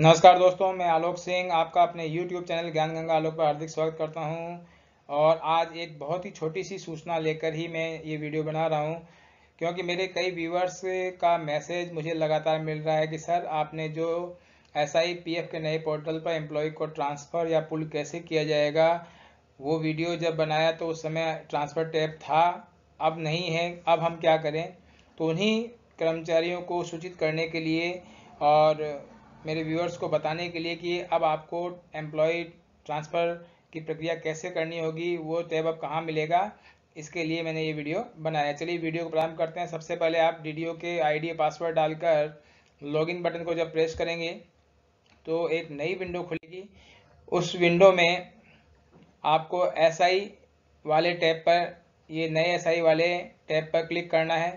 नमस्कार दोस्तों मैं आलोक सिंह आपका अपने YouTube चैनल ज्ञान गंगा आलोक पर हार्दिक स्वागत करता हूं और आज एक बहुत ही छोटी सी सूचना लेकर ही मैं ये वीडियो बना रहा हूं क्योंकि मेरे कई व्यूवर्स का मैसेज मुझे लगातार मिल रहा है कि सर आपने जो एस आई के नए पोर्टल पर एम्प्लॉय को ट्रांसफ़र या पुल कैसे किया जाएगा वो वीडियो जब बनाया तो उस समय ट्रांसफ़र टैप था अब नहीं है अब हम क्या करें तो उन्हीं कर्मचारियों को सूचित करने के लिए और मेरे व्यूअर्स को बताने के लिए कि अब आपको एम्प्लॉय ट्रांसफ़र की प्रक्रिया कैसे करनी होगी वो टैब अब कहाँ मिलेगा इसके लिए मैंने ये वीडियो बनाया चलिए वीडियो को प्रारंभ करते हैं सबसे पहले आप डी के आई पासवर्ड डालकर लॉगिन बटन को जब प्रेस करेंगे तो एक नई विंडो खुलेगी उस विंडो में आपको एस SI वाले टैब पर ये नए एस SI वाले टैब पर क्लिक करना है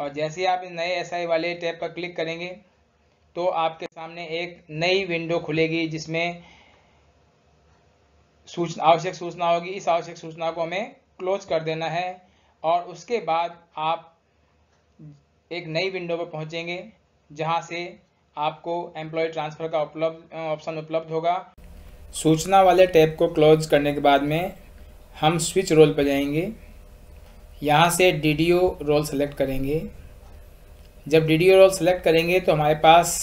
और जैसे ही आप नए एस SI वाले टैब पर क्लिक करेंगे तो आपके सामने एक नई विंडो खुलेगी जिसमें सूचना आवश्यक सूचना होगी इस आवश्यक सूचना को हमें क्लोज कर देना है और उसके बाद आप एक नई विंडो पर पहुंचेंगे जहां से आपको एम्प्लॉय ट्रांसफ़र का उपलब्ध ऑप्शन उपलब्ध होगा सूचना वाले टैब को क्लोज करने के बाद में हम स्विच रोल पर जाएंगे यहाँ से डी रोल सेलेक्ट करेंगे जब डी डी रोल सेलेक्ट करेंगे तो हमारे पास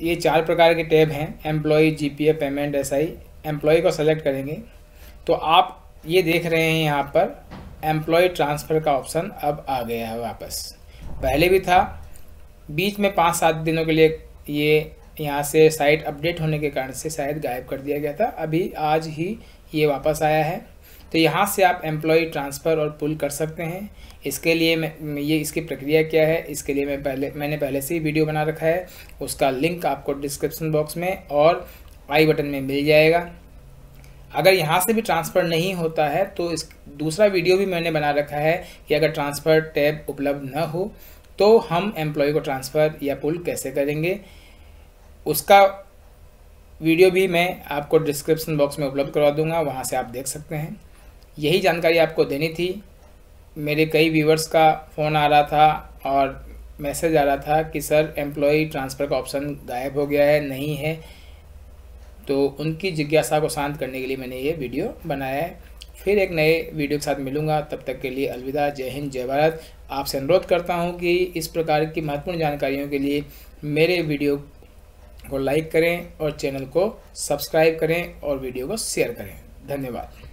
ये चार प्रकार के टैब हैं employee G P A payment S I employee को सेलेक्ट करेंगे तो आप ये देख रहे हैं यहाँ पर एम्प्लॉय ट्रांसफ़र का ऑप्शन अब आ गया है वापस पहले भी था बीच में पाँच सात दिनों के लिए ये यहाँ से साइट अपडेट होने के कारण से शायद गायब कर दिया गया था अभी आज ही ये वापस आया है तो यहाँ से आप एम्प्लॉय ट्रांसफ़र और पुल कर सकते हैं इसके लिए मैं ये इसकी प्रक्रिया क्या है इसके लिए मैं पहले मैंने पहले से ही वीडियो बना रखा है उसका लिंक आपको डिस्क्रिप्सन बॉक्स में और आई बटन में मिल जाएगा अगर यहाँ से भी ट्रांसफ़र नहीं होता है तो इस दूसरा वीडियो भी मैंने बना रखा है कि अगर ट्रांसफ़र टैब उपलब्ध न हो तो हम एम्प्लॉय को ट्रांसफ़र या पुल कैसे करेंगे उसका वीडियो भी मैं आपको डिस्क्रिप्शन बॉक्स में उपलब्ध करवा दूंगा वहाँ से आप देख सकते हैं यही जानकारी आपको देनी थी मेरे कई व्यूवर्स का फ़ोन आ रहा था और मैसेज आ रहा था कि सर एम्प्लॉई ट्रांसफ़र का ऑप्शन गायब हो गया है नहीं है तो उनकी जिज्ञासा को शांत करने के लिए मैंने ये वीडियो बनाया है फिर एक नए वीडियो के साथ मिलूंगा तब तक के लिए अलविदा जय हिंद जय भारत आपसे अनुरोध करता हूँ कि इस प्रकार की महत्वपूर्ण जानकारियों के लिए मेरे वीडियो को लाइक करें और चैनल को सब्सक्राइब करें और वीडियो को शेयर करें धन्यवाद